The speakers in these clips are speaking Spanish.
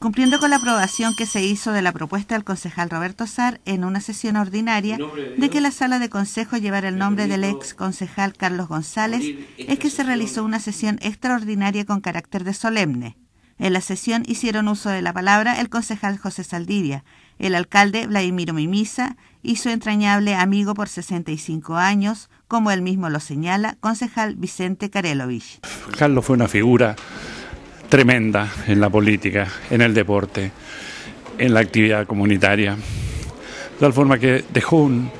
Cumpliendo con la aprobación que se hizo de la propuesta del concejal Roberto Sar en una sesión ordinaria de que la sala de consejo llevara el nombre del ex concejal Carlos González, es que se realizó una sesión extraordinaria con carácter de solemne. En la sesión hicieron uso de la palabra el concejal José Saldivia, el alcalde Vladimiro Mimisa y su entrañable amigo por 65 años, como él mismo lo señala, concejal Vicente Karelovich. Carlos fue una figura tremenda en la política, en el deporte, en la actividad comunitaria. De tal forma que dejó un,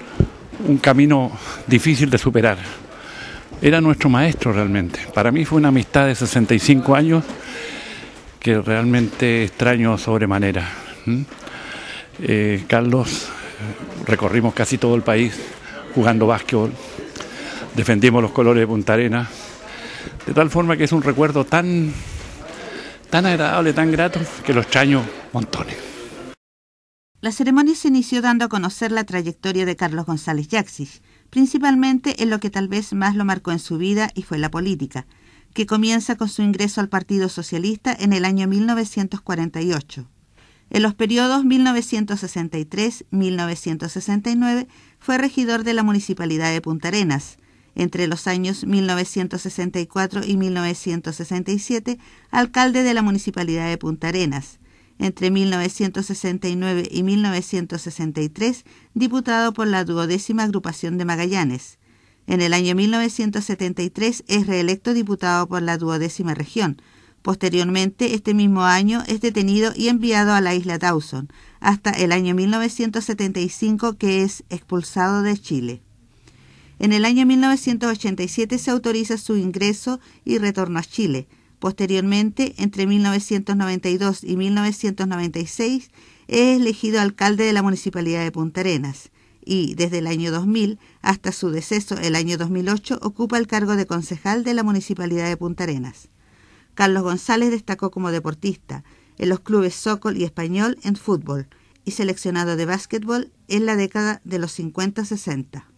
camino difícil de superar. Era nuestro maestro realmente. Para mí fue una amistad de 65 años que realmente extraño sobremanera. ¿Mm? Eh, Carlos, recorrimos casi todo el país jugando básquetbol, defendimos los colores de Punta Arena. de tal forma que es un recuerdo tan tan agradable, tan grato, que los extraño montones. La ceremonia se inició dando a conocer la trayectoria de Carlos González Yaxis, principalmente en lo que tal vez más lo marcó en su vida y fue la política, que comienza con su ingreso al Partido Socialista en el año 1948. En los periodos 1963-1969 fue regidor de la Municipalidad de Punta Arenas, entre los años 1964 y 1967, alcalde de la Municipalidad de Punta Arenas. Entre 1969 y 1963, diputado por la duodécima agrupación de Magallanes. En el año 1973 es reelecto diputado por la duodécima región. Posteriormente, este mismo año, es detenido y enviado a la isla Dawson, hasta el año 1975 que es expulsado de Chile. En el año 1987 se autoriza su ingreso y retorno a Chile. Posteriormente, entre 1992 y 1996, es elegido alcalde de la Municipalidad de Punta Arenas y, desde el año 2000 hasta su deceso el año 2008, ocupa el cargo de concejal de la Municipalidad de Punta Arenas. Carlos González destacó como deportista en los clubes Socol y Español en fútbol y seleccionado de básquetbol en la década de los 50-60.